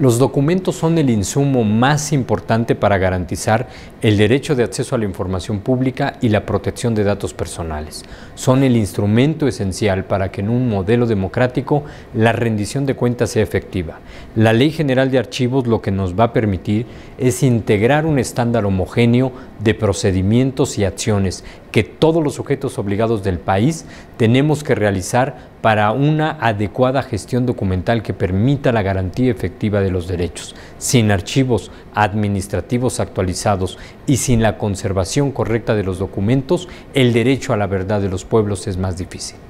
Los documentos son el insumo más importante para garantizar el derecho de acceso a la información pública y la protección de datos personales. Son el instrumento esencial para que en un modelo democrático la rendición de cuentas sea efectiva. La Ley General de Archivos lo que nos va a permitir es integrar un estándar homogéneo de procedimientos y acciones que todos los sujetos obligados del país tenemos que realizar para una adecuada gestión documental que permita la garantía efectiva de los derechos. Sin archivos administrativos actualizados y sin la conservación correcta de los documentos, el derecho a la verdad de los pueblos es más difícil.